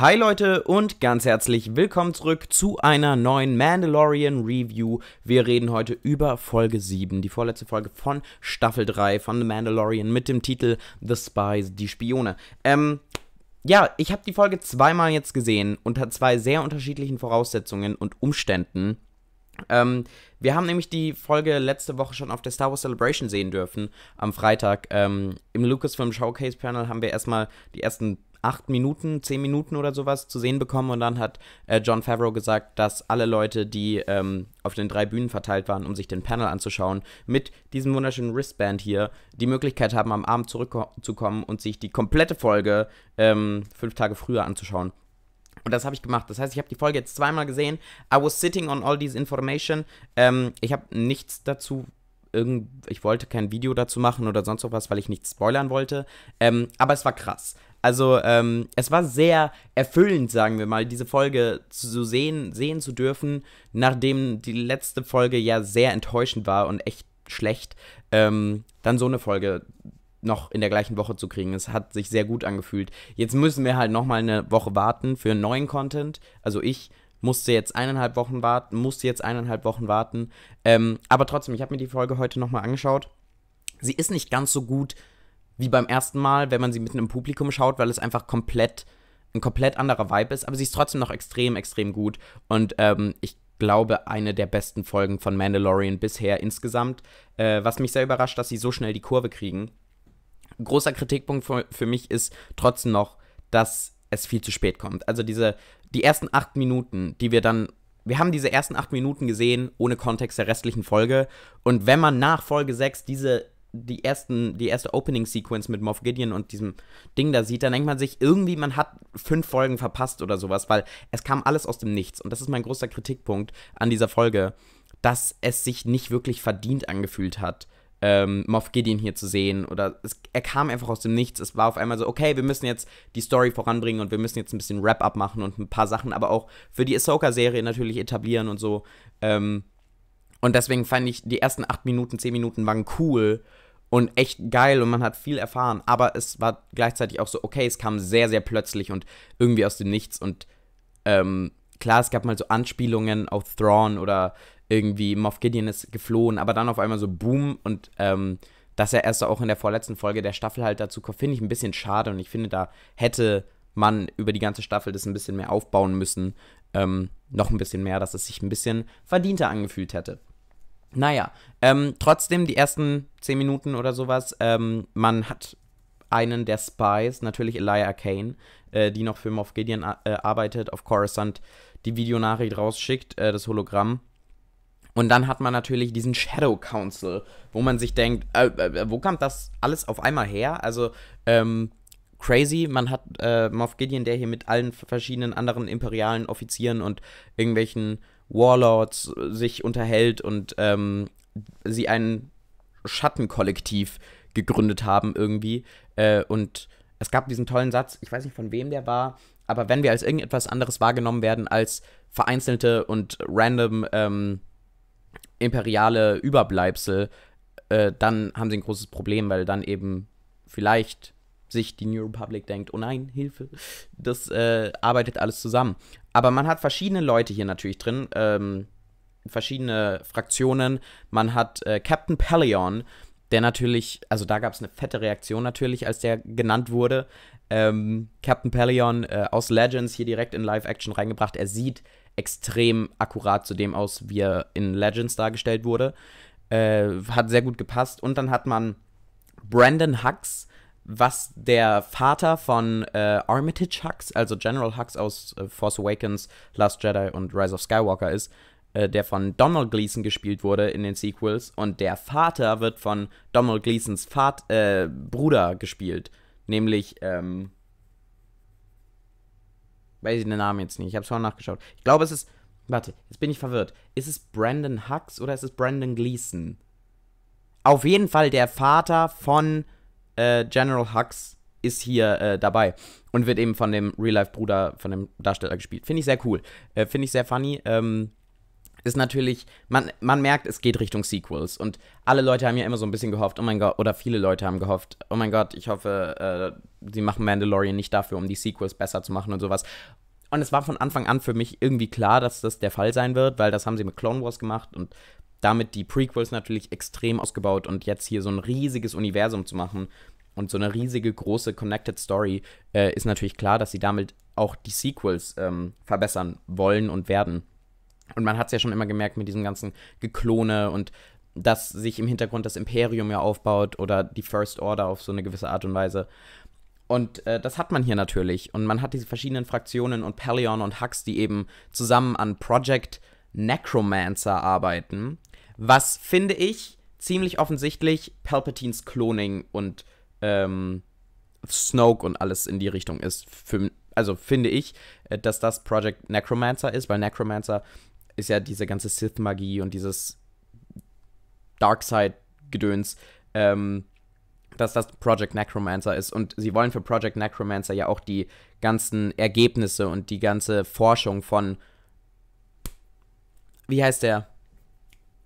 Hi Leute und ganz herzlich willkommen zurück zu einer neuen Mandalorian Review. Wir reden heute über Folge 7, die vorletzte Folge von Staffel 3 von The Mandalorian mit dem Titel The Spies, die Spione. Ähm, ja, ich habe die Folge zweimal jetzt gesehen unter zwei sehr unterschiedlichen Voraussetzungen und Umständen. Ähm, wir haben nämlich die Folge letzte Woche schon auf der Star Wars Celebration sehen dürfen, am Freitag. Ähm, Im Lucasfilm Showcase Panel haben wir erstmal die ersten acht Minuten, zehn Minuten oder sowas zu sehen bekommen und dann hat äh, John Favreau gesagt, dass alle Leute, die ähm, auf den drei Bühnen verteilt waren, um sich den Panel anzuschauen, mit diesem wunderschönen Wristband hier die Möglichkeit haben, am Abend zurückzukommen und sich die komplette Folge ähm, fünf Tage früher anzuschauen. Und das habe ich gemacht. Das heißt, ich habe die Folge jetzt zweimal gesehen. I was sitting on all this information. Ähm, ich habe nichts dazu irgend, ich wollte kein Video dazu machen oder sonst was, weil ich nichts spoilern wollte. Ähm, aber es war krass. Also ähm, es war sehr erfüllend, sagen wir mal, diese Folge zu sehen, sehen zu dürfen, nachdem die letzte Folge ja sehr enttäuschend war und echt schlecht, ähm, dann so eine Folge noch in der gleichen Woche zu kriegen. Es hat sich sehr gut angefühlt. Jetzt müssen wir halt nochmal eine Woche warten für neuen Content. Also ich musste jetzt eineinhalb Wochen warten, musste jetzt eineinhalb Wochen warten. Ähm, aber trotzdem, ich habe mir die Folge heute nochmal angeschaut. Sie ist nicht ganz so gut wie beim ersten Mal, wenn man sie mitten im Publikum schaut, weil es einfach komplett ein komplett anderer Vibe ist, aber sie ist trotzdem noch extrem, extrem gut und ähm, ich glaube, eine der besten Folgen von Mandalorian bisher insgesamt, äh, was mich sehr überrascht, dass sie so schnell die Kurve kriegen. Großer Kritikpunkt für, für mich ist trotzdem noch, dass es viel zu spät kommt. Also diese, die ersten acht Minuten, die wir dann wir haben diese ersten acht Minuten gesehen, ohne Kontext der restlichen Folge. Und wenn man nach Folge 6 diese die, ersten, die erste Opening-Sequence mit Moff Gideon und diesem Ding da sieht, dann denkt man sich, irgendwie, man hat fünf Folgen verpasst oder sowas, weil es kam alles aus dem Nichts. Und das ist mein großer Kritikpunkt an dieser Folge, dass es sich nicht wirklich verdient angefühlt hat, ähm, Moff Gideon hier zu sehen. Oder es, er kam einfach aus dem Nichts. Es war auf einmal so, okay, wir müssen jetzt die Story voranbringen und wir müssen jetzt ein bisschen Wrap-up machen und ein paar Sachen, aber auch für die Ahsoka-Serie natürlich etablieren und so. Ähm, und deswegen fand ich die ersten acht Minuten, zehn Minuten waren cool und echt geil und man hat viel erfahren. Aber es war gleichzeitig auch so, okay, es kam sehr, sehr plötzlich und irgendwie aus dem Nichts. Und ähm, klar, es gab mal so Anspielungen auf Thrawn oder irgendwie Moff Gideon ist geflohen, aber dann auf einmal so Boom und ähm, dass er erst auch in der vorletzten Folge der Staffel halt dazu kommt, finde ich ein bisschen schade und ich finde, da hätte man über die ganze Staffel das ein bisschen mehr aufbauen müssen. Ähm, noch ein bisschen mehr, dass es sich ein bisschen verdienter angefühlt hätte. Naja, ähm, trotzdem die ersten 10 Minuten oder sowas, ähm, man hat einen der Spies, natürlich Elia Kane, äh, die noch für Moff Gideon äh, arbeitet, auf Coruscant die Videonachricht rausschickt, äh, das Hologramm. Und dann hat man natürlich diesen Shadow Council, wo man sich denkt, äh, äh, wo kam das alles auf einmal her? Also, ähm, crazy. Man hat äh, Moff Gideon, der hier mit allen verschiedenen anderen imperialen Offizieren und irgendwelchen Warlords sich unterhält und ähm, sie ein Schattenkollektiv gegründet haben irgendwie. Äh, und es gab diesen tollen Satz, ich weiß nicht von wem der war, aber wenn wir als irgendetwas anderes wahrgenommen werden als vereinzelte und random ähm, imperiale Überbleibsel, äh, dann haben sie ein großes Problem, weil dann eben vielleicht sich die New Republic denkt, oh nein, Hilfe, das äh, arbeitet alles zusammen. Aber man hat verschiedene Leute hier natürlich drin, ähm, verschiedene Fraktionen. Man hat äh, Captain Pelion, der natürlich, also da gab es eine fette Reaktion natürlich, als der genannt wurde. Ähm, Captain Pelion äh, aus Legends hier direkt in Live-Action reingebracht. Er sieht extrem akkurat zu dem aus, wie er in Legends dargestellt wurde. Äh, hat sehr gut gepasst. Und dann hat man Brandon Hux, was der Vater von äh, Armitage Hux, also General Hux aus äh, Force Awakens, Last Jedi und Rise of Skywalker ist, äh, der von Donald Gleason gespielt wurde in den Sequels. Und der Vater wird von Donald Gleasons Vat äh, Bruder gespielt, nämlich, ähm, weiß ich den Namen jetzt nicht, ich habe es vorhin nachgeschaut. Ich glaube, es ist, warte, jetzt bin ich verwirrt. Ist es Brandon Hux oder ist es Brandon Gleason? Auf jeden Fall der Vater von äh, General Hux ist hier äh, dabei und wird eben von dem Real-Life-Bruder, von dem Darsteller gespielt. Finde ich sehr cool. Äh, Finde ich sehr funny. Ähm, ist natürlich, man, man merkt, es geht Richtung Sequels. Und alle Leute haben ja immer so ein bisschen gehofft, oh mein Gott, oder viele Leute haben gehofft, oh mein Gott, ich hoffe, äh, sie machen Mandalorian nicht dafür, um die Sequels besser zu machen und sowas. Und es war von Anfang an für mich irgendwie klar, dass das der Fall sein wird, weil das haben sie mit Clone Wars gemacht und damit die Prequels natürlich extrem ausgebaut und jetzt hier so ein riesiges Universum zu machen und so eine riesige große Connected Story äh, ist natürlich klar, dass sie damit auch die Sequels ähm, verbessern wollen und werden. Und man hat es ja schon immer gemerkt mit diesem ganzen Geklone und dass sich im Hintergrund das Imperium ja aufbaut oder die First Order auf so eine gewisse Art und Weise. Und äh, das hat man hier natürlich. Und man hat diese verschiedenen Fraktionen und Pallion und Hux, die eben zusammen an Project Necromancer arbeiten was finde ich ziemlich offensichtlich Palpatines Cloning und ähm, Snoke und alles in die Richtung ist. Für, also finde ich, äh, dass das Project Necromancer ist, weil Necromancer ist ja diese ganze Sith-Magie und dieses Darkseid-Gedöns, ähm, dass das Project Necromancer ist. Und sie wollen für Project Necromancer ja auch die ganzen Ergebnisse und die ganze Forschung von. Wie heißt der?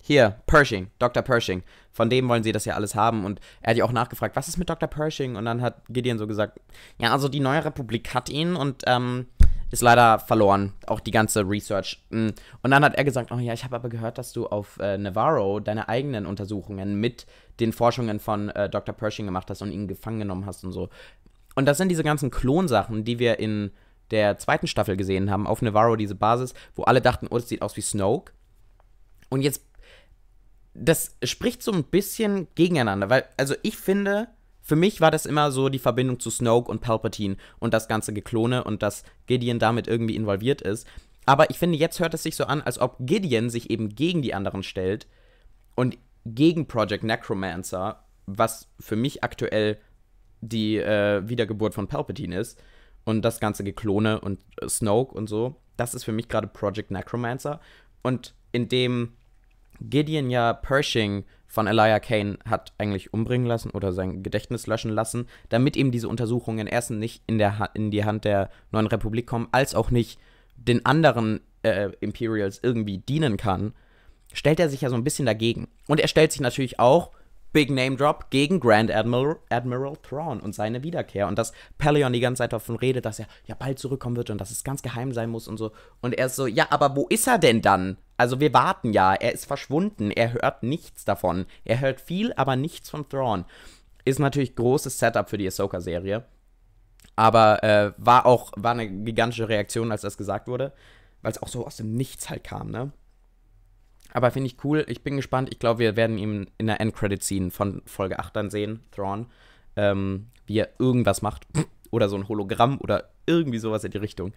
hier, Pershing, Dr. Pershing, von dem wollen sie das ja alles haben. Und er hat ja auch nachgefragt, was ist mit Dr. Pershing? Und dann hat Gideon so gesagt, ja, also die neue Republik hat ihn und ähm, ist leider verloren, auch die ganze Research. Mm. Und dann hat er gesagt, oh ja, ich habe aber gehört, dass du auf äh, Navarro deine eigenen Untersuchungen mit den Forschungen von äh, Dr. Pershing gemacht hast und ihn gefangen genommen hast und so. Und das sind diese ganzen Klonsachen, die wir in der zweiten Staffel gesehen haben, auf Navarro, diese Basis, wo alle dachten, oh, das sieht aus wie Snoke. Und jetzt das spricht so ein bisschen gegeneinander, weil, also ich finde, für mich war das immer so die Verbindung zu Snoke und Palpatine und das ganze Geklone und dass Gideon damit irgendwie involviert ist. Aber ich finde, jetzt hört es sich so an, als ob Gideon sich eben gegen die anderen stellt und gegen Project Necromancer, was für mich aktuell die äh, Wiedergeburt von Palpatine ist und das ganze Geklone und äh, Snoke und so. Das ist für mich gerade Project Necromancer. Und in dem Gideon ja Pershing von Elijah Kane hat eigentlich umbringen lassen oder sein Gedächtnis löschen lassen, damit eben diese Untersuchungen erstens nicht in, der ha in die Hand der neuen Republik kommen, als auch nicht den anderen äh, Imperials irgendwie dienen kann, stellt er sich ja so ein bisschen dagegen. Und er stellt sich natürlich auch Big Name Drop gegen Grand Admiral, Admiral Thrawn und seine Wiederkehr. Und dass Pelion die ganze Zeit davon redet, dass er ja bald zurückkommen wird und dass es ganz geheim sein muss und so. Und er ist so, ja, aber wo ist er denn dann? Also wir warten ja, er ist verschwunden, er hört nichts davon. Er hört viel, aber nichts von Thrawn. Ist natürlich großes Setup für die Ahsoka-Serie. Aber äh, war auch, war eine gigantische Reaktion, als das gesagt wurde. Weil es auch so aus dem Nichts halt kam, ne? Aber finde ich cool. Ich bin gespannt. Ich glaube, wir werden ihn in der Endcredit-Scene von Folge 8 dann sehen, Thrawn, ähm, wie er irgendwas macht. oder so ein Hologramm oder irgendwie sowas in die Richtung.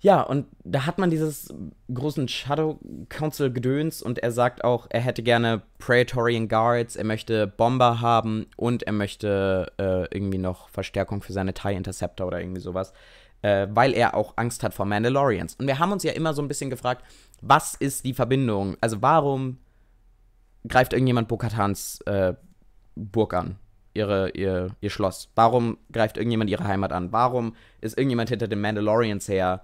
Ja, und da hat man dieses großen Shadow Council Gedöns und er sagt auch, er hätte gerne Praetorian Guards, er möchte Bomber haben und er möchte äh, irgendwie noch Verstärkung für seine TIE Interceptor oder irgendwie sowas, äh, weil er auch Angst hat vor Mandalorians. Und wir haben uns ja immer so ein bisschen gefragt, was ist die Verbindung? Also warum greift irgendjemand Bokatans äh, Burg an? Ihre, ihr, ihr Schloss? Warum greift irgendjemand ihre Heimat an? Warum ist irgendjemand hinter den Mandalorians her?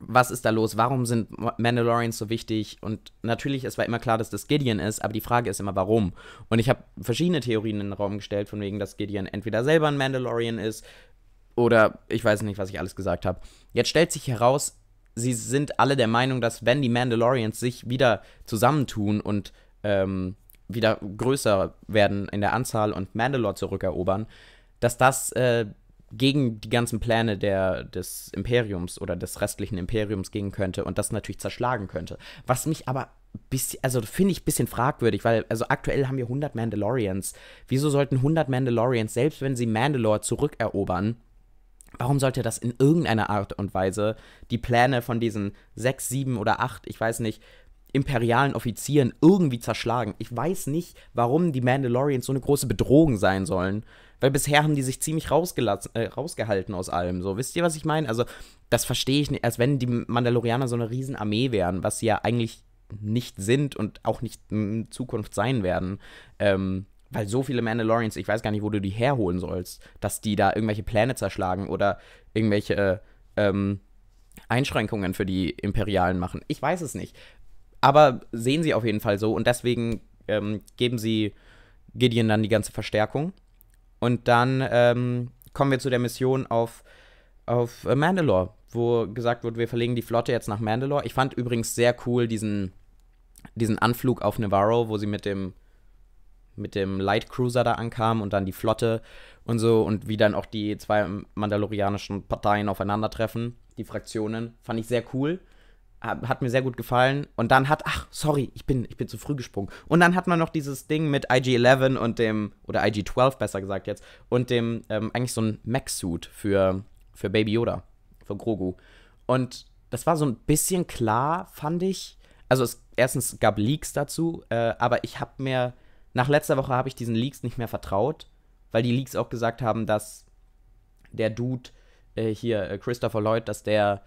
Was ist da los? Warum sind Mandalorians so wichtig? Und natürlich, es war immer klar, dass das Gideon ist, aber die Frage ist immer, warum? Und ich habe verschiedene Theorien in den Raum gestellt, von wegen, dass Gideon entweder selber ein Mandalorian ist oder ich weiß nicht, was ich alles gesagt habe. Jetzt stellt sich heraus, sie sind alle der Meinung, dass wenn die Mandalorians sich wieder zusammentun und ähm, wieder größer werden in der Anzahl und Mandalore zurückerobern, dass das äh, gegen die ganzen Pläne der, des Imperiums oder des restlichen Imperiums gehen könnte und das natürlich zerschlagen könnte. Was mich aber bisschen, also finde ich ein bisschen fragwürdig, weil also aktuell haben wir 100 Mandalorians. Wieso sollten 100 Mandalorians, selbst wenn sie Mandalore zurückerobern, warum sollte das in irgendeiner Art und Weise die Pläne von diesen sechs, sieben oder acht, ich weiß nicht, imperialen Offizieren irgendwie zerschlagen? Ich weiß nicht, warum die Mandalorians so eine große Bedrohung sein sollen. Weil bisher haben die sich ziemlich äh, rausgehalten aus allem. So, wisst ihr, was ich meine? Also, das verstehe ich nicht, als wenn die Mandalorianer so eine Riesenarmee wären, was sie ja eigentlich nicht sind und auch nicht in Zukunft sein werden. Ähm, weil so viele Mandalorians, ich weiß gar nicht, wo du die herholen sollst, dass die da irgendwelche Pläne zerschlagen oder irgendwelche äh, ähm, Einschränkungen für die Imperialen machen. Ich weiß es nicht. Aber sehen sie auf jeden Fall so und deswegen ähm, geben sie Gideon dann die ganze Verstärkung. Und dann ähm, kommen wir zu der Mission auf, auf äh, Mandalore, wo gesagt wird, wir verlegen die Flotte jetzt nach Mandalore. Ich fand übrigens sehr cool diesen, diesen Anflug auf Navarro, wo sie mit dem mit dem Light Cruiser da ankam und dann die Flotte und so und wie dann auch die zwei mandalorianischen Parteien aufeinandertreffen, die Fraktionen, fand ich sehr cool. Hat, mir sehr gut gefallen. Und dann hat, ach, sorry, ich bin, ich bin zu früh gesprungen. Und dann hat man noch dieses Ding mit IG-11 und dem, oder IG-12 besser gesagt jetzt, und dem, ähm, eigentlich so ein Mech-Suit für, für Baby Yoda, für Grogu. Und das war so ein bisschen klar, fand ich. Also es, erstens gab Leaks dazu, äh, aber ich habe mir nach letzter Woche habe ich diesen Leaks nicht mehr vertraut, weil die Leaks auch gesagt haben, dass der Dude äh, hier, äh, Christopher Lloyd, dass der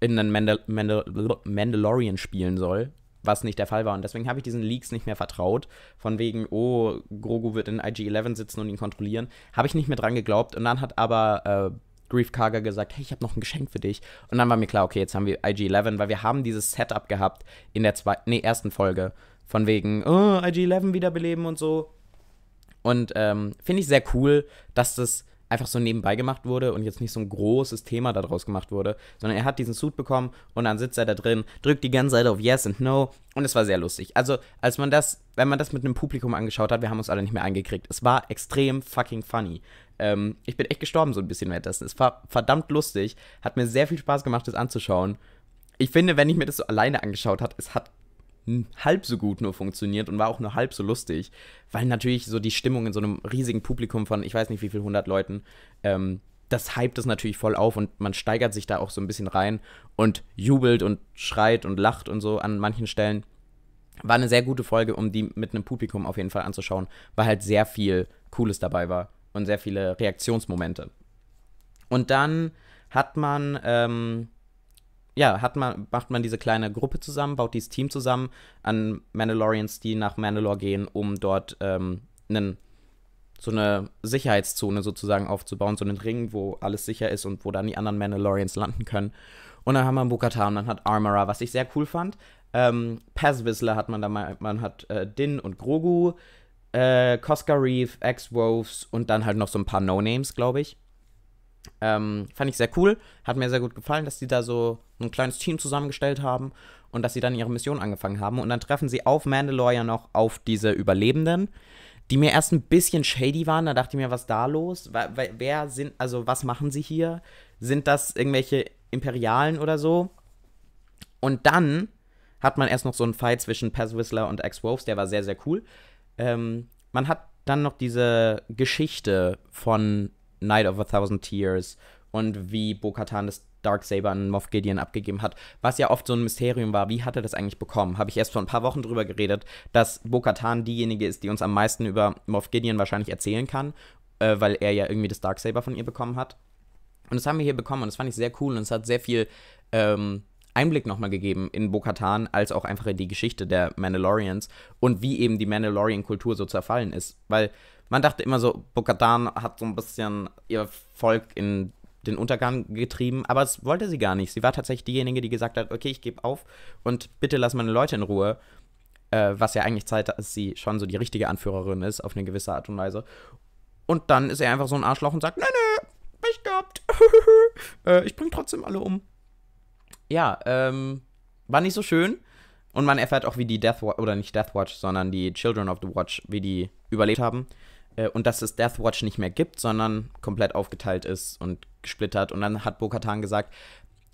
in den Mandal Mandal Mandalorian spielen soll, was nicht der Fall war. Und deswegen habe ich diesen Leaks nicht mehr vertraut. Von wegen, oh, Grogu wird in IG-11 sitzen und ihn kontrollieren. Habe ich nicht mehr dran geglaubt. Und dann hat aber äh, Grief Karger gesagt, hey, ich habe noch ein Geschenk für dich. Und dann war mir klar, okay, jetzt haben wir IG-11, weil wir haben dieses Setup gehabt in der zwei nee, ersten Folge von wegen, oh, IG-11 wiederbeleben und so. Und ähm, finde ich sehr cool, dass das einfach so nebenbei gemacht wurde und jetzt nicht so ein großes Thema daraus gemacht wurde, sondern er hat diesen Suit bekommen und dann sitzt er da drin, drückt die ganze Zeit auf Yes und No und es war sehr lustig. Also, als man das, wenn man das mit einem Publikum angeschaut hat, wir haben uns alle nicht mehr eingekriegt. Es war extrem fucking funny. Ähm, ich bin echt gestorben so ein bisschen währenddessen. Es war verdammt lustig, hat mir sehr viel Spaß gemacht, das anzuschauen. Ich finde, wenn ich mir das so alleine angeschaut habe, es hat halb so gut nur funktioniert und war auch nur halb so lustig, weil natürlich so die Stimmung in so einem riesigen Publikum von, ich weiß nicht wie viel, hundert Leuten, ähm, das hypt es natürlich voll auf und man steigert sich da auch so ein bisschen rein und jubelt und schreit und lacht und so an manchen Stellen. War eine sehr gute Folge, um die mit einem Publikum auf jeden Fall anzuschauen, weil halt sehr viel Cooles dabei war und sehr viele Reaktionsmomente. Und dann hat man ähm, ja, hat man, macht man diese kleine Gruppe zusammen, baut dieses Team zusammen an Mandalorians, die nach Mandalore gehen, um dort ähm, einen, so eine Sicherheitszone sozusagen aufzubauen, so einen Ring, wo alles sicher ist und wo dann die anderen Mandalorians landen können. Und dann haben wir einen und dann hat Armorer, was ich sehr cool fand. Ähm, Paz Whistler hat man da mal, man hat äh, Din und Grogu, äh, Cosca Reef, X-Wolves und dann halt noch so ein paar No-Names, glaube ich. Ähm, fand ich sehr cool. Hat mir sehr gut gefallen, dass sie da so ein kleines Team zusammengestellt haben und dass sie dann ihre Mission angefangen haben. Und dann treffen sie auf Mandalore ja noch auf diese Überlebenden, die mir erst ein bisschen shady waren. Da dachte ich mir, was ist da los? Wer, wer sind, also was machen sie hier? Sind das irgendwelche Imperialen oder so? Und dann hat man erst noch so einen Fight zwischen Paz Whistler und Ex-Wolves, der war sehr, sehr cool. Ähm, man hat dann noch diese Geschichte von Night of a Thousand Tears und wie Bo-Katan das Darksaber an Moff Gideon abgegeben hat, was ja oft so ein Mysterium war, wie hat er das eigentlich bekommen? Habe ich erst vor ein paar Wochen drüber geredet, dass Bo-Katan diejenige ist, die uns am meisten über Moff Gideon wahrscheinlich erzählen kann, äh, weil er ja irgendwie das Darksaber von ihr bekommen hat. Und das haben wir hier bekommen und das fand ich sehr cool und es hat sehr viel ähm, Einblick nochmal gegeben in Bo-Katan, als auch einfach in die Geschichte der Mandalorians und wie eben die Mandalorian-Kultur so zerfallen ist, weil man dachte immer so, Bokatan hat so ein bisschen ihr Volk in den Untergang getrieben, aber es wollte sie gar nicht. Sie war tatsächlich diejenige, die gesagt hat, okay, ich gebe auf und bitte lass meine Leute in Ruhe. Äh, was ja eigentlich zeigt, dass sie schon so die richtige Anführerin ist, auf eine gewisse Art und Weise. Und dann ist er einfach so ein Arschloch und sagt, nee, nee, Pech gehabt. äh, ich bring trotzdem alle um. Ja, ähm, war nicht so schön. Und man erfährt auch, wie die Death Watch, oder nicht Death Watch, sondern die Children of the Watch, wie die überlebt haben. Äh, und dass es Deathwatch nicht mehr gibt, sondern komplett aufgeteilt ist und gesplittert. Und dann hat Bo-Katan gesagt,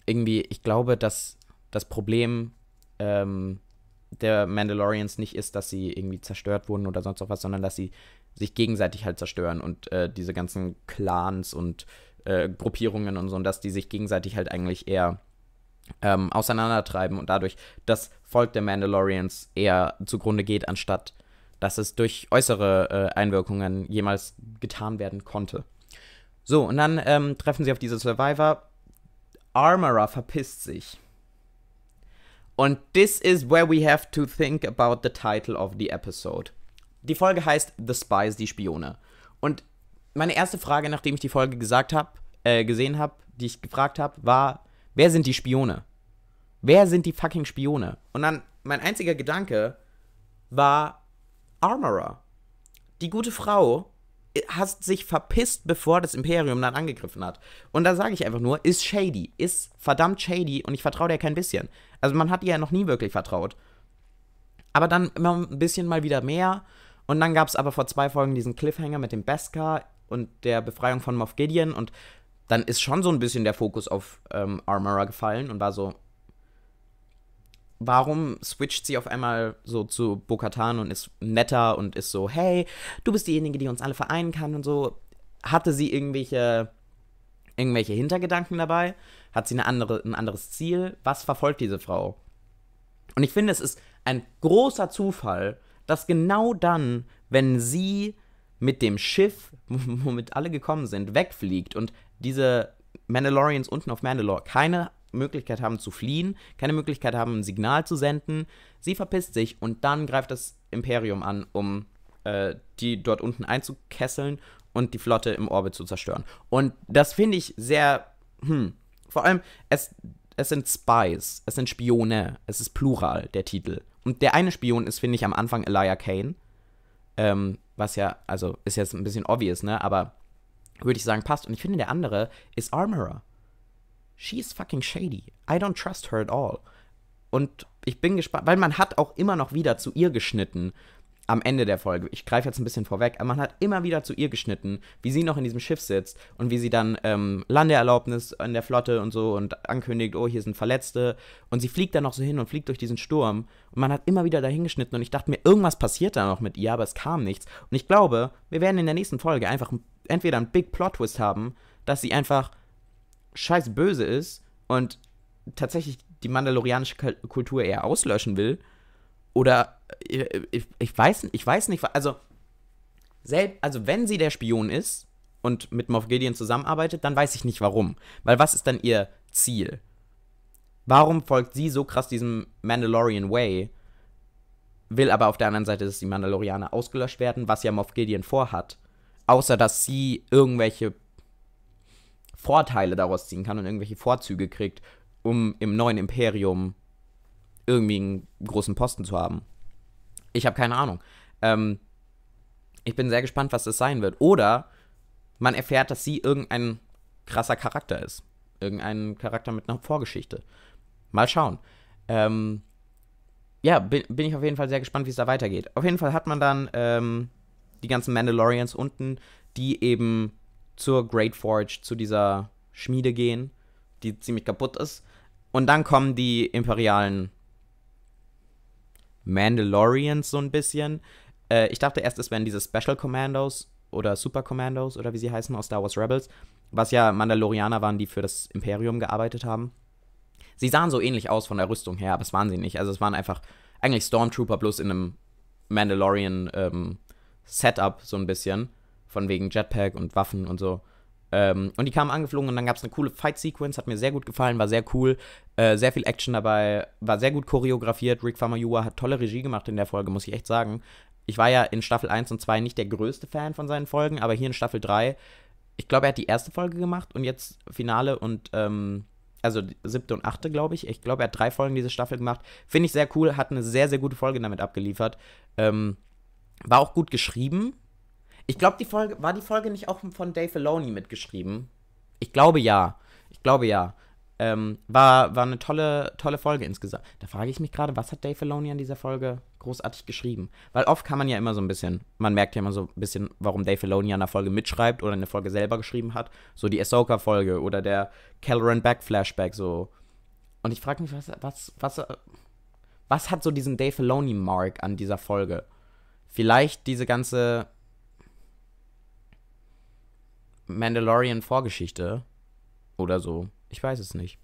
irgendwie, ich glaube, dass das Problem ähm, der Mandalorians nicht ist, dass sie irgendwie zerstört wurden oder sonst noch was, sondern dass sie sich gegenseitig halt zerstören und äh, diese ganzen Clans und äh, Gruppierungen und so, und dass die sich gegenseitig halt eigentlich eher ähm, auseinandertreiben und dadurch das Volk der Mandalorians eher zugrunde geht, anstatt dass es durch äußere äh, Einwirkungen jemals getan werden konnte. So, und dann ähm, treffen sie auf diese Survivor. Armorer verpisst sich. Und this is where we have to think about the title of the episode. Die Folge heißt The Spies, die Spione. Und meine erste Frage, nachdem ich die Folge gesagt hab, äh, gesehen habe, die ich gefragt habe, war, wer sind die Spione? Wer sind die fucking Spione? Und dann mein einziger Gedanke war, Armorer. Die gute Frau äh, hat sich verpisst, bevor das Imperium dann angegriffen hat. Und da sage ich einfach nur, ist shady, ist verdammt shady und ich vertraue der kein bisschen. Also man hat ihr ja noch nie wirklich vertraut. Aber dann immer ein bisschen mal wieder mehr. Und dann gab es aber vor zwei Folgen diesen Cliffhanger mit dem Beskar und der Befreiung von Moff Gideon. Und dann ist schon so ein bisschen der Fokus auf ähm, Armorer gefallen und war so, warum switcht sie auf einmal so zu Bokatan und ist netter und ist so, hey, du bist diejenige, die uns alle vereinen kann und so? Hatte sie irgendwelche, irgendwelche Hintergedanken dabei? Hat sie eine andere, ein anderes Ziel? Was verfolgt diese Frau? Und ich finde, es ist ein großer Zufall, dass genau dann, wenn sie mit dem Schiff, womit alle gekommen sind, wegfliegt und diese Mandalorians unten auf Mandalore keine Möglichkeit haben zu fliehen, keine Möglichkeit haben, ein Signal zu senden. Sie verpisst sich und dann greift das Imperium an, um äh, die dort unten einzukesseln und die Flotte im Orbit zu zerstören. Und das finde ich sehr, hm, vor allem, es, es sind Spies, es sind Spione, es ist Plural, der Titel. Und der eine Spion ist, finde ich, am Anfang Elijah Kane. Ähm, was ja, also ist jetzt ein bisschen obvious, ne? Aber würde ich sagen, passt. Und ich finde, der andere ist Armorer she is fucking shady. I don't trust her at all. Und ich bin gespannt, weil man hat auch immer noch wieder zu ihr geschnitten am Ende der Folge. Ich greife jetzt ein bisschen vorweg, aber man hat immer wieder zu ihr geschnitten, wie sie noch in diesem Schiff sitzt und wie sie dann ähm, Landeerlaubnis in der Flotte und so und ankündigt, oh, hier sind Verletzte. Und sie fliegt dann noch so hin und fliegt durch diesen Sturm. Und man hat immer wieder dahin geschnitten und ich dachte mir, irgendwas passiert da noch mit ihr, aber es kam nichts. Und ich glaube, wir werden in der nächsten Folge einfach entweder einen Big Plot Twist haben, dass sie einfach scheiß böse ist und tatsächlich die mandalorianische Kultur eher auslöschen will. Oder äh, äh, ich, ich, weiß, ich weiß nicht, also, selbst, also wenn sie der Spion ist und mit Moff Gideon zusammenarbeitet, dann weiß ich nicht warum. Weil was ist dann ihr Ziel? Warum folgt sie so krass diesem Mandalorian Way? Will aber auf der anderen Seite, dass die Mandalorianer ausgelöscht werden, was ja Moff Gideon vorhat. Außer, dass sie irgendwelche Vorteile daraus ziehen kann und irgendwelche Vorzüge kriegt, um im neuen Imperium irgendwie einen großen Posten zu haben. Ich habe keine Ahnung. Ähm, ich bin sehr gespannt, was das sein wird. Oder man erfährt, dass sie irgendein krasser Charakter ist. Irgendein Charakter mit einer Vorgeschichte. Mal schauen. Ähm, ja, bin, bin, ich auf jeden Fall sehr gespannt, wie es da weitergeht. Auf jeden Fall hat man dann ähm, die ganzen Mandalorians unten, die eben zur Great Forge, zu dieser Schmiede gehen, die ziemlich kaputt ist. Und dann kommen die imperialen Mandalorians so ein bisschen. Äh, ich dachte erst, es wären diese Special Commandos oder Super Commandos oder wie sie heißen aus Star Wars Rebels, was ja Mandalorianer waren, die für das Imperium gearbeitet haben. Sie sahen so ähnlich aus von der Rüstung her, aber es waren sie nicht. Also es waren einfach eigentlich Stormtrooper bloß in einem Mandalorian ähm, Setup so ein bisschen von wegen Jetpack und Waffen und so. Ähm, und die kamen angeflogen und dann gab es eine coole Fight-Sequence, hat mir sehr gut gefallen, war sehr cool, äh, sehr viel Action dabei, war sehr gut choreografiert. Rick Famuyiwa hat tolle Regie gemacht in der Folge, muss ich echt sagen. Ich war ja in Staffel 1 und 2 nicht der größte Fan von seinen Folgen, aber hier in Staffel 3, ich glaube, er hat die erste Folge gemacht und jetzt Finale und, ähm, also siebte und achte, glaube ich. Ich glaube, er hat drei Folgen diese Staffel gemacht. Finde ich sehr cool, hat eine sehr, sehr gute Folge damit abgeliefert. Ähm, war auch gut geschrieben, ich glaube, die Folge, war die Folge nicht auch von Dave Filoni mitgeschrieben? Ich glaube ja. Ich glaube ja. Ähm, war, war eine tolle, tolle Folge insgesamt. Da frage ich mich gerade, was hat Dave Filoni an dieser Folge großartig geschrieben? Weil oft kann man ja immer so ein bisschen, man merkt ja immer so ein bisschen, warum Dave Filoni an der Folge mitschreibt oder eine Folge selber geschrieben hat. So die Ahsoka-Folge oder der Caloran Back-Flashback, so. Und ich frage mich, was, was, was, was hat so diesen Dave Filoni-Mark an dieser Folge? Vielleicht diese ganze Mandalorian-Vorgeschichte oder so. Ich weiß es nicht.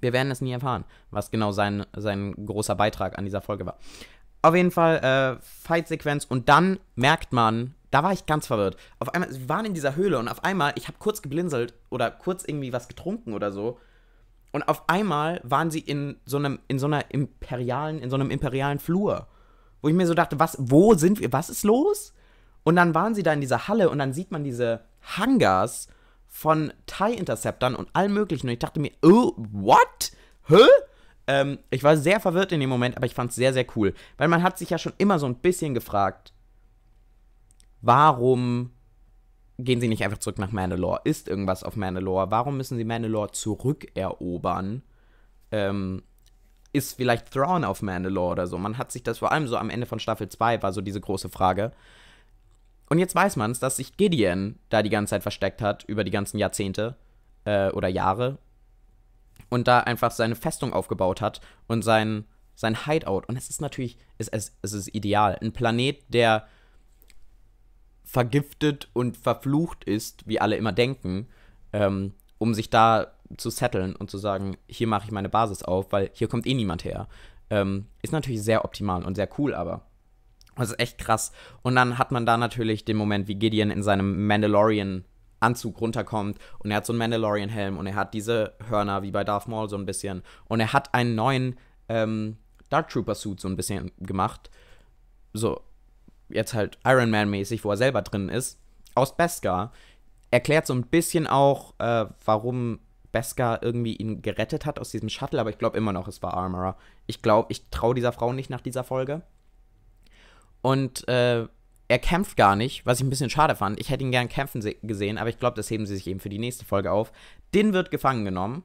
Wir werden es nie erfahren, was genau sein, sein großer Beitrag an dieser Folge war. Auf jeden Fall äh, Fight-Sequenz und dann merkt man, da war ich ganz verwirrt. Auf einmal, wir waren in dieser Höhle und auf einmal, ich habe kurz geblinzelt oder kurz irgendwie was getrunken oder so. Und auf einmal waren sie in so einem, in so einer imperialen, in so einem imperialen Flur. Wo ich mir so dachte, was, wo sind wir, was ist los? Und dann waren sie da in dieser Halle und dann sieht man diese Hangars von TIE-Interceptern und allem Möglichen. Und ich dachte mir, oh, what? Hä? Ähm, ich war sehr verwirrt in dem Moment, aber ich fand es sehr, sehr cool. Weil man hat sich ja schon immer so ein bisschen gefragt, warum gehen sie nicht einfach zurück nach Mandalore? Ist irgendwas auf Mandalore? Warum müssen sie Mandalore zurückerobern? Ähm, ist vielleicht Thrawn auf Mandalore oder so? Man hat sich das vor allem so am Ende von Staffel 2 war so diese große Frage. Und jetzt weiß man es, dass sich Gideon da die ganze Zeit versteckt hat, über die ganzen Jahrzehnte äh, oder Jahre. Und da einfach seine Festung aufgebaut hat und sein, sein Hideout. Und es ist natürlich, es, es, es ist ideal. Ein Planet, der vergiftet und verflucht ist, wie alle immer denken, ähm, um sich da zu setteln und zu sagen, hier mache ich meine Basis auf, weil hier kommt eh niemand her. Ähm, ist natürlich sehr optimal und sehr cool, aber das ist echt krass. Und dann hat man da natürlich den Moment, wie Gideon in seinem Mandalorian Anzug runterkommt und er hat so einen Mandalorian-Helm und er hat diese Hörner wie bei Darth Maul so ein bisschen und er hat einen neuen ähm, Dark Trooper-Suit so ein bisschen gemacht. So, jetzt halt Iron Man-mäßig, wo er selber drin ist. Aus Beskar. Erklärt so ein bisschen auch, äh, warum Beskar irgendwie ihn gerettet hat aus diesem Shuttle, aber ich glaube immer noch, es war Armorer. Ich glaube, ich traue dieser Frau nicht nach dieser Folge. Und äh, er kämpft gar nicht, was ich ein bisschen schade fand. Ich hätte ihn gern kämpfen gesehen, aber ich glaube, das heben sie sich eben für die nächste Folge auf. Din wird gefangen genommen.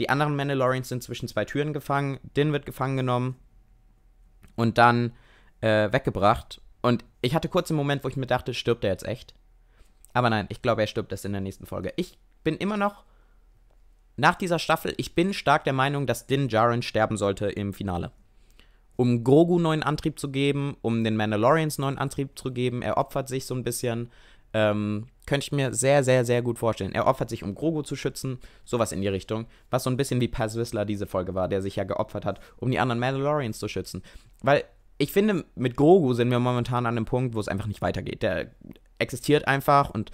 Die anderen Mandalorians sind zwischen zwei Türen gefangen. Din wird gefangen genommen und dann äh, weggebracht. Und ich hatte kurz einen Moment, wo ich mir dachte, stirbt er jetzt echt? Aber nein, ich glaube, er stirbt erst in der nächsten Folge. Ich bin immer noch nach dieser Staffel, ich bin stark der Meinung, dass Din Djarin sterben sollte im Finale um Grogu neuen Antrieb zu geben, um den Mandalorians neuen Antrieb zu geben. Er opfert sich so ein bisschen. Ähm, könnte ich mir sehr, sehr, sehr gut vorstellen. Er opfert sich, um Grogu zu schützen, sowas in die Richtung. Was so ein bisschen wie Paz Whistler diese Folge war, der sich ja geopfert hat, um die anderen Mandalorians zu schützen. Weil ich finde, mit Grogu sind wir momentan an einem Punkt, wo es einfach nicht weitergeht. Der existiert einfach und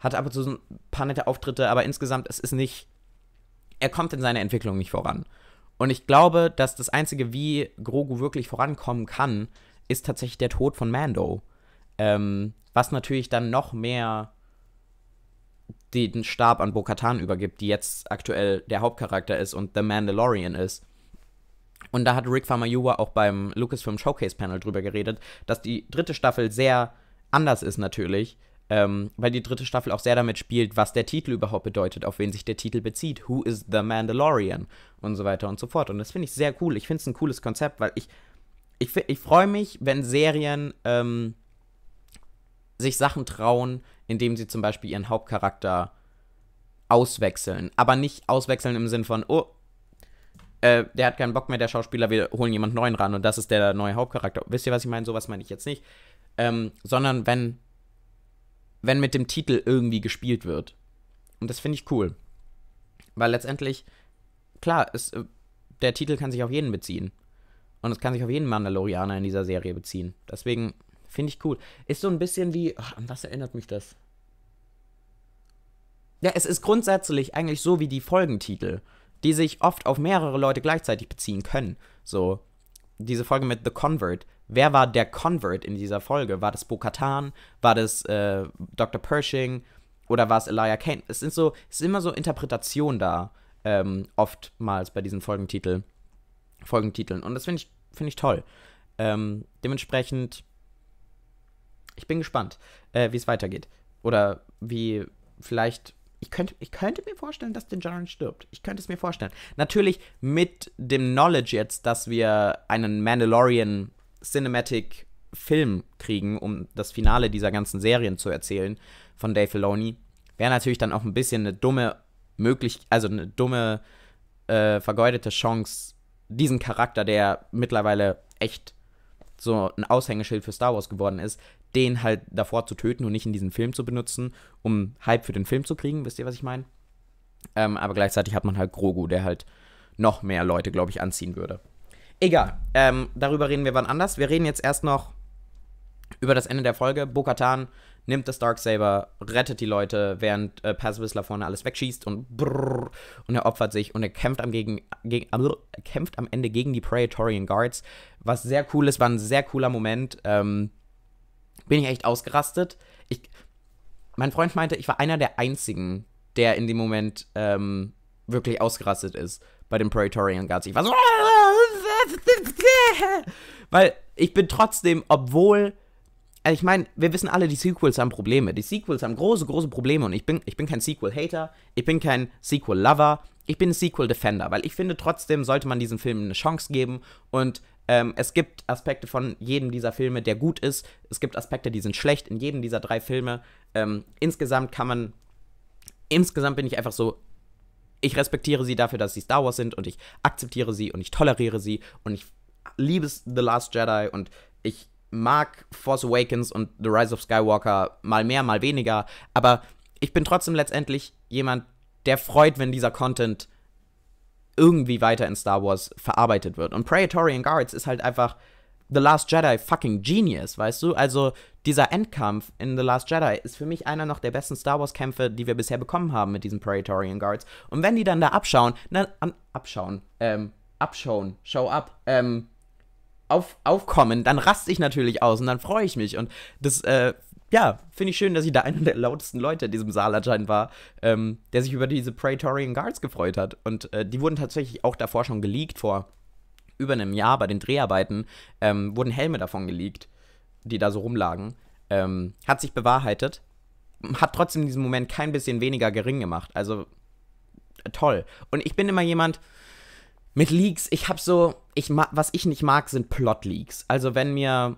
hat ab und zu so ein paar nette Auftritte, aber insgesamt, es ist nicht. Er kommt in seiner Entwicklung nicht voran. Und ich glaube, dass das Einzige, wie Grogu wirklich vorankommen kann, ist tatsächlich der Tod von Mando. Ähm, was natürlich dann noch mehr den Stab an Bo-Katan übergibt, die jetzt aktuell der Hauptcharakter ist und The Mandalorian ist. Und da hat Rick Famuyiwa auch beim Lucasfilm Showcase Panel drüber geredet, dass die dritte Staffel sehr anders ist natürlich, ähm, weil die dritte Staffel auch sehr damit spielt, was der Titel überhaupt bedeutet, auf wen sich der Titel bezieht, who is the Mandalorian und so weiter und so fort. Und das finde ich sehr cool. Ich finde es ein cooles Konzept, weil ich, ich, ich freue mich, wenn Serien ähm, sich Sachen trauen, indem sie zum Beispiel ihren Hauptcharakter auswechseln. Aber nicht auswechseln im Sinn von, oh, äh, der hat keinen Bock mehr, der Schauspieler, wir holen jemanden neuen ran und das ist der neue Hauptcharakter. Wisst ihr, was ich meine? Sowas meine ich jetzt nicht. Ähm, sondern wenn wenn mit dem Titel irgendwie gespielt wird. Und das finde ich cool. Weil letztendlich, klar, es, äh, der Titel kann sich auf jeden beziehen. Und es kann sich auf jeden Mandalorianer in dieser Serie beziehen. Deswegen finde ich cool. Ist so ein bisschen wie, ach, an was erinnert mich das? Ja, es ist grundsätzlich eigentlich so wie die Folgentitel, die sich oft auf mehrere Leute gleichzeitig beziehen können. So, diese Folge mit The Convert, wer war der Convert in dieser Folge? War das Bo-Katan? War das äh, Dr. Pershing? Oder war es Elijah Kane? Es sind so, es ist immer so Interpretation da, ähm, oftmals bei diesen Folgentitel, Folgentiteln. Und das finde ich, find ich toll. Ähm, dementsprechend, ich bin gespannt, äh, wie es weitergeht. Oder wie vielleicht ich könnte, ich könnte mir vorstellen, dass den Jaren stirbt. Ich könnte es mir vorstellen. Natürlich mit dem Knowledge jetzt, dass wir einen Mandalorian Cinematic Film kriegen, um das Finale dieser ganzen Serien zu erzählen von Dave Filoni, wäre natürlich dann auch ein bisschen eine dumme möglich, also eine dumme äh, vergeudete Chance, diesen Charakter, der mittlerweile echt so ein Aushängeschild für Star Wars geworden ist, den halt davor zu töten und nicht in diesen Film zu benutzen, um Hype für den Film zu kriegen, wisst ihr, was ich meine? Ähm, aber gleichzeitig hat man halt Grogu, der halt noch mehr Leute, glaube ich, anziehen würde. Egal. Ähm, darüber reden wir wann anders. Wir reden jetzt erst noch über das Ende der Folge. Bokatan nimmt das Darksaber, rettet die Leute, während äh, Passwissler vorne alles wegschießt und brrr, und er opfert sich und er kämpft am, gegen, gegen, äh, kämpft am Ende gegen die Praetorian Guards, was sehr cool ist, war ein sehr cooler Moment. Ähm, bin ich echt ausgerastet. Ich, mein Freund meinte, ich war einer der einzigen, der in dem Moment ähm, wirklich ausgerastet ist bei den Praetorian Guards. Ich war so Weil ich bin trotzdem, obwohl. Also ich meine, wir wissen alle, die Sequels haben Probleme. Die Sequels haben große, große Probleme und ich bin, ich bin kein Sequel-Hater, ich bin kein Sequel-Lover, ich bin ein Sequel-Defender, weil ich finde, trotzdem sollte man diesen Filmen eine Chance geben und ähm, es gibt Aspekte von jedem dieser Filme, der gut ist, es gibt Aspekte, die sind schlecht in jedem dieser drei Filme. Ähm, insgesamt kann man, insgesamt bin ich einfach so ich respektiere sie dafür, dass sie Star Wars sind und ich akzeptiere sie und ich toleriere sie und ich liebe The Last Jedi und ich mag Force Awakens und The Rise of Skywalker mal mehr, mal weniger, aber ich bin trotzdem letztendlich jemand, der freut, wenn dieser Content irgendwie weiter in Star Wars verarbeitet wird. Und Praetorian Guards ist halt einfach The Last Jedi fucking genius, weißt du? Also dieser Endkampf in The Last Jedi ist für mich einer noch der besten Star Wars Kämpfe, die wir bisher bekommen haben mit diesen Praetorian Guards. Und wenn die dann da abschauen, dann an, abschauen, ähm, abschauen, show up, ähm, auf, aufkommen, dann raste ich natürlich aus und dann freue ich mich. Und das, äh, ja, finde ich schön, dass ich da einer der lautesten Leute in diesem Saal anscheinend war, ähm, der sich über diese Praetorian Guards gefreut hat. Und äh, die wurden tatsächlich auch davor schon geleakt vor über einem Jahr bei den Dreharbeiten ähm, wurden Helme davon geleakt, die da so rumlagen. Ähm, hat sich bewahrheitet, hat trotzdem diesen Moment kein bisschen weniger gering gemacht. Also äh, toll. Und ich bin immer jemand mit Leaks, ich habe so, ich was ich nicht mag, sind Plot-Leaks. Also wenn mir,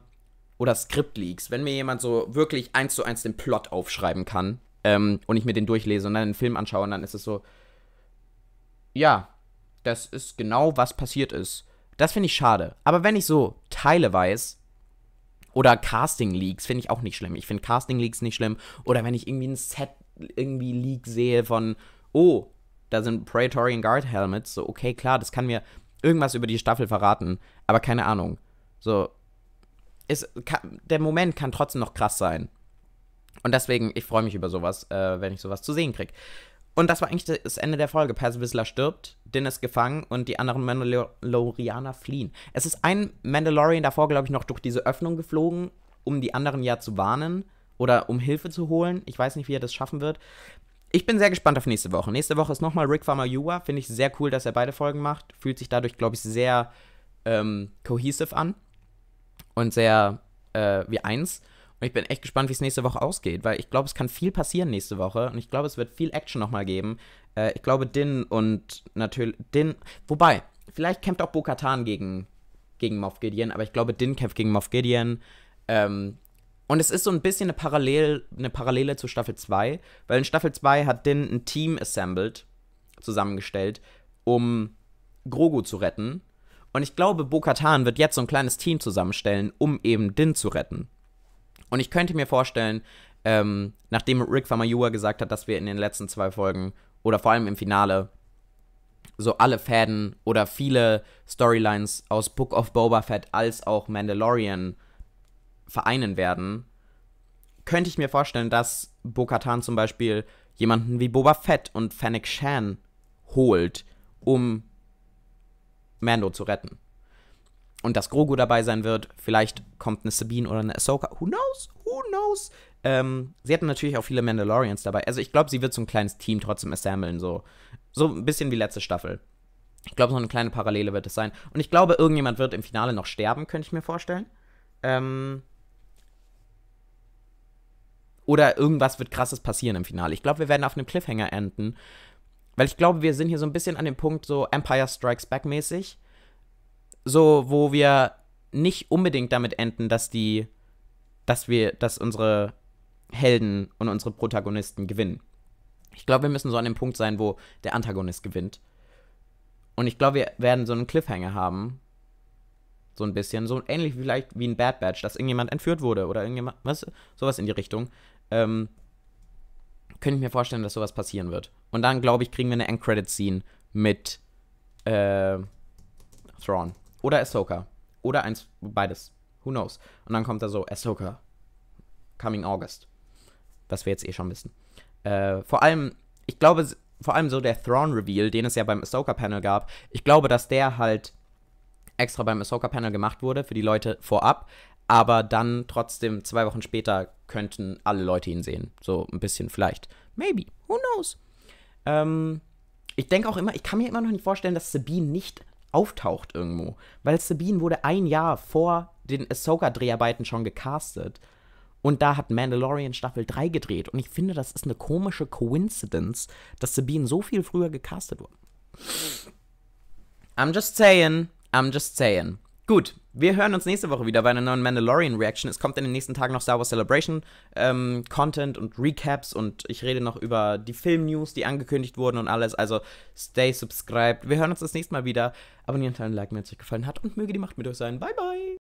oder Skript-Leaks, wenn mir jemand so wirklich eins zu eins den Plot aufschreiben kann ähm, und ich mir den durchlese und dann einen Film anschaue und dann ist es so, ja, das ist genau, was passiert ist. Das finde ich schade. Aber wenn ich so Teile weiß oder Casting Leaks finde ich auch nicht schlimm. Ich finde Casting Leaks nicht schlimm. Oder wenn ich irgendwie ein Set irgendwie Leak sehe von, oh, da sind Praetorian Guard Helmets. So, okay, klar, das kann mir irgendwas über die Staffel verraten. Aber keine Ahnung. So, ist, kann, der Moment kann trotzdem noch krass sein. Und deswegen, ich freue mich über sowas, äh, wenn ich sowas zu sehen kriege. Und das war eigentlich das Ende der Folge. Whistler stirbt. Dennis gefangen und die anderen Mandalorianer fliehen. Es ist ein Mandalorian davor, glaube ich, noch durch diese Öffnung geflogen, um die anderen ja zu warnen oder um Hilfe zu holen. Ich weiß nicht, wie er das schaffen wird. Ich bin sehr gespannt auf nächste Woche. Nächste Woche ist nochmal Rick Farmer Famuyiwa. Finde ich sehr cool, dass er beide Folgen macht. Fühlt sich dadurch, glaube ich, sehr ähm, cohesive an und sehr äh, wie eins. Und ich bin echt gespannt, wie es nächste Woche ausgeht, weil ich glaube, es kann viel passieren nächste Woche und ich glaube, es wird viel Action nochmal geben. Äh, ich glaube, Din und natürlich. Din. Wobei, vielleicht kämpft auch Bokatan gegen, gegen Moff Gideon, aber ich glaube, Din kämpft gegen Moff Gideon. Ähm, und es ist so ein bisschen eine, Parallel, eine Parallele zu Staffel 2, weil in Staffel 2 hat Din ein Team assembled, zusammengestellt, um Grogu zu retten. Und ich glaube, Bokatan wird jetzt so ein kleines Team zusammenstellen, um eben Din zu retten. Und ich könnte mir vorstellen, ähm, nachdem Rick Famayua gesagt hat, dass wir in den letzten zwei Folgen oder vor allem im Finale so alle Fäden oder viele Storylines aus Book of Boba Fett als auch Mandalorian vereinen werden, könnte ich mir vorstellen, dass Bo-Katan zum Beispiel jemanden wie Boba Fett und Fennec Shan holt, um Mando zu retten. Und dass Grogu dabei sein wird, vielleicht kommt eine Sabine oder eine Ahsoka, who knows, who knows? Ähm, sie hatten natürlich auch viele Mandalorians dabei. Also ich glaube, sie wird so ein kleines Team trotzdem assemblen, so. So ein bisschen wie letzte Staffel. Ich glaube, so eine kleine Parallele wird es sein. Und ich glaube, irgendjemand wird im Finale noch sterben, könnte ich mir vorstellen. Ähm, oder irgendwas wird krasses passieren im Finale. Ich glaube, wir werden auf einem Cliffhanger enden. Weil ich glaube, wir sind hier so ein bisschen an dem Punkt, so Empire Strikes Back mäßig. So, wo wir nicht unbedingt damit enden, dass die, dass wir, dass unsere Helden und unsere Protagonisten gewinnen. Ich glaube, wir müssen so an dem Punkt sein, wo der Antagonist gewinnt. Und ich glaube, wir werden so einen Cliffhanger haben. So ein bisschen. So ähnlich vielleicht wie ein Bad Batch, dass irgendjemand entführt wurde oder irgendjemand. Was? Sowas in die Richtung. Ähm, könnte ich mir vorstellen, dass sowas passieren wird. Und dann, glaube ich, kriegen wir eine End-Credit-Scene mit äh, Thrawn. Oder Ahsoka. Oder eins, beides. Who knows? Und dann kommt da so Ahsoka. Coming August was wir jetzt eh schon wissen. Äh, vor allem, ich glaube, vor allem so der Thrawn-Reveal, den es ja beim Ahsoka-Panel gab, ich glaube, dass der halt extra beim Ahsoka-Panel gemacht wurde für die Leute vorab, aber dann trotzdem zwei Wochen später könnten alle Leute ihn sehen. So ein bisschen vielleicht. Maybe. Who knows? Ähm, ich denke auch immer, ich kann mir immer noch nicht vorstellen, dass Sabine nicht auftaucht irgendwo. Weil Sabine wurde ein Jahr vor den Ahsoka-Dreharbeiten schon gecastet. Und da hat Mandalorian Staffel 3 gedreht. Und ich finde, das ist eine komische Coincidence, dass Sabine so viel früher gecastet wurde. I'm just saying. I'm just saying. Gut, wir hören uns nächste Woche wieder bei einer neuen Mandalorian-Reaction. Es kommt in den nächsten Tagen noch Star Wars Celebration ähm, Content und Recaps und ich rede noch über die Film-News, die angekündigt wurden und alles. Also stay subscribed. Wir hören uns das nächste Mal wieder. Abonnieren, teilen, liken, wenn es euch gefallen hat und möge die Macht mit euch sein. Bye, bye!